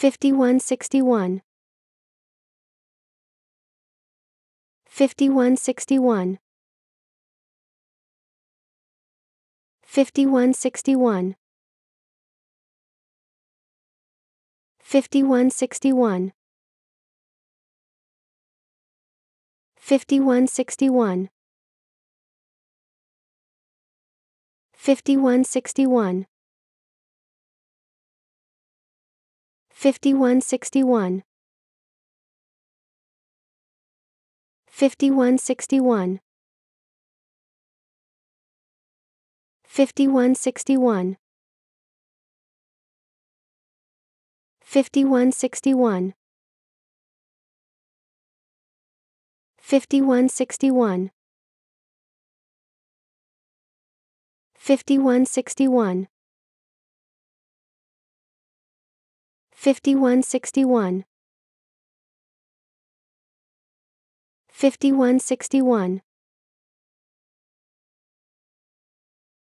5161 5161 5161 5161 5161 5161 5161 5161 5161 5161 5161 5161 5161 5161